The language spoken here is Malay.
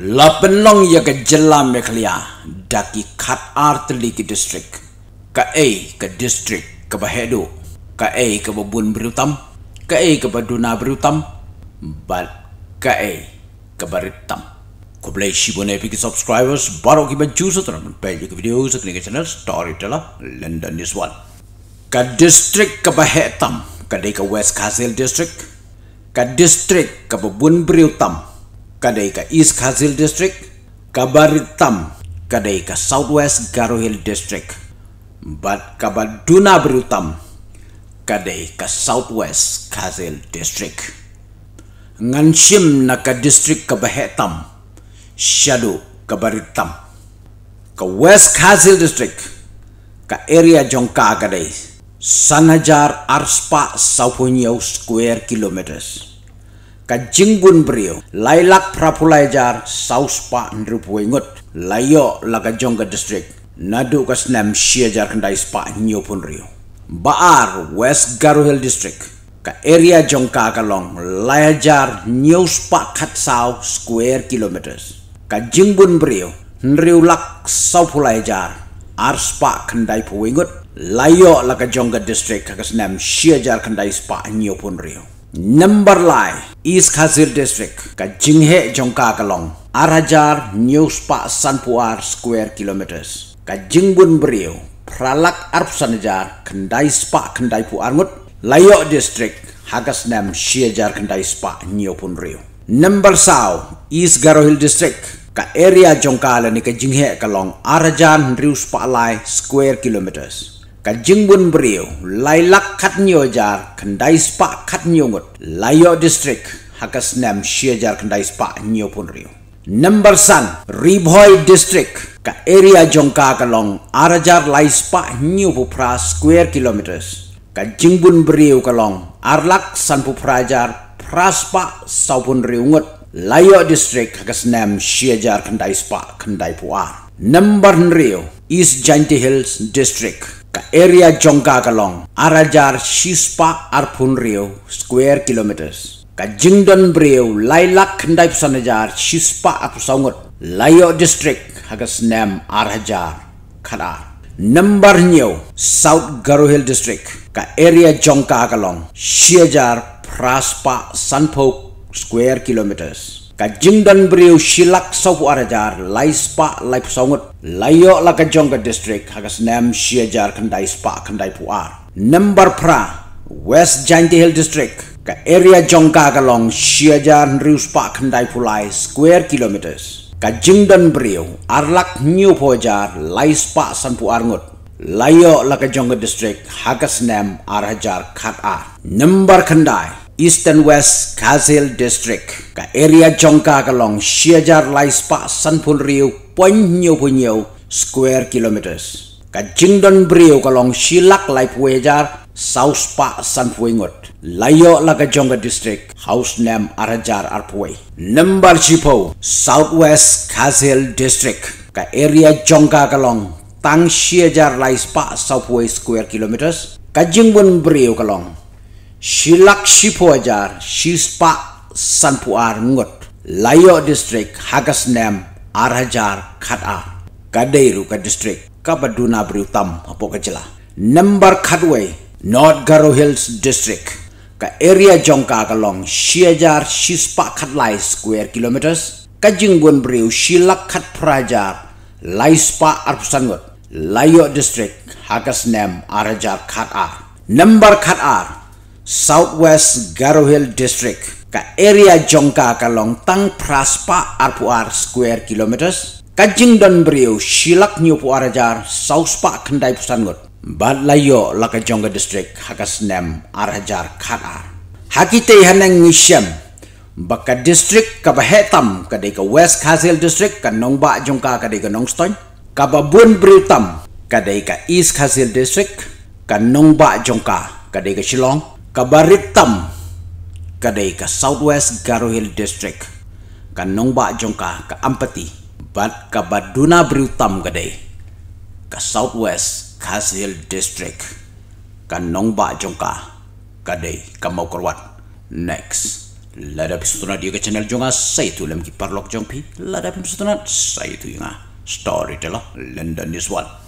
La penong ya ke jelam ya kelia Daki kat arteli ke distrik Ka A ke distrik ke bahedu Ka A ke Bubun berutam Ka A ke baduna berutam Bal ka A ke beritam Kau boleh shibu nepi ke subscribers Baru ke baju sotra Pagi ke video sekening ke channel Storyteller London is one. Ka distrik ke bahedu Ka A ke West Castle District Ka distrik ke bebun berutam Ka distrik ke Bubun berutam Kadaika East Kazil District, kabar hitam kadai Southwest Garo Hill District, bat kabar duna berutam kadai Southwest Kazil District. Ngan shim na district ka bahetam, shadow kabar hitam. Ka West Kazil District, ka area jongka kadai, Sanajar Arspa Saupunyaw Square Kilometers kajinggun beriyo lailak prapulajar sauspa ndrupuingut layo laga jongga district nadu kas nam siajar kendai spa nyopun Rio, baar west garu hill district ka area jongka kalong layajar nyospa kat sau square kilometers kajinggun beriyo Pulajar, saupulajar arspa kendai puingut layo laga jongga district kas nam siajar kendai spa nyopun Rio. Number lai is Khazir District ka Jinghe Jongka Kalong Arajar News Park Sanpuar Square Kilometers ka Jingbun Brio Pralak Arp Sanjar Kendai Spa Kendai Puangut Layok District Hagas Nam Shiajar Kendai Spa Nyopun Brio Number Sao is Garohil District ka area Jongka Lani ka Jinghe Kalong Arajar News Park Lai Square Kilometers Kajing bun beriu, lai lak kat nyojar, kandai spa kat nyungut. Layo distrik, hakas nem syajar kendai spa nyopun riu. Number san, Riboy district, ka area jongka kalong, arajar lai spa nyopupra square kilometers. Kajing bun beriu kalong, arlak san puprajar, praspa saupun riungut. Layo distrik, hakas nem syajar kandai spa kandai puar. Number nriu, East Janty Hills district ka area jongka kalong arajar shispa arpun rio square kilometers ka jindon brio lailak khandai sanajar shispa apusangot layo district hagas nam arajar khara number nyo south garo hill district ka area jongka kalong shiajar praspa sanpo square kilometers dan beriu silak sopu arajar, lai spa lai pusongut, layok la kajongga distrik, hagas nem siajar kendai spa kendai puar. Number pra, West Janti Hill District, ka area jongka kalong siajar nriu spa kendai pulai square kilometers. dan beriu arlak new pojar, lai spa san puar ngut. Layo la kajongga distrik, hagas nem arajar kat ar. Number kendai, Eastern West Kazil District. Ka area Jongka kalong Shiajar Laispa Sanpul Riu Ponyo Ponyo Square Kilometers. Ka Jingdon Briu kalong Shilak Laipwejar South Pa Sanpuingot. Layo Laka Jongka District House name Arajar Arpuay. Number Chipo Southwest Kazil District. Ka area Jongka kalong Tang Shiajar Laispa Southway Square Kilometers. ka Kajingbun Briu kalong Silak Sipuajar, Sispa Sanpuar Ngot, Layo District, Hagas Nem, Arajar Kata, Kadeiru ka District, Kabaduna Brutam Apo Kajela, Nembar Kadway, North Garo Hills District, ka area jongka kalong siajar sispa katlai square kilometers ka jingguan briu silak kat prajar laispa arpusan layo district hakas nem arajar kat ar nembar kat ar Southwest Garo Hill District ka area jongka ka tang praspa arpuar square kilometers ka jingdon brio silak new puarajar south pa kendai pusan got balayo la ka jongka district hakas nem arajar khana hakite haneng ngisem baka district ka bahetam ka de ka west kazil district ka nongba jongka ka de ka nongstoy ka babun brutam ka de ka east kazil district ka nongba jongka ka de ka shilong Kabar hitam kadai Southwest Garo Hill District kanong ba jongka ke Ampati bat ke Baduna Briutam kadai ke Southwest Kasil District kanong ba jongka kadai ke Mokorwat next lada pisutuna dia ke channel jongka saya tu lem kiparlok jongpi lada pisutuna saya tu inga storyteller London is one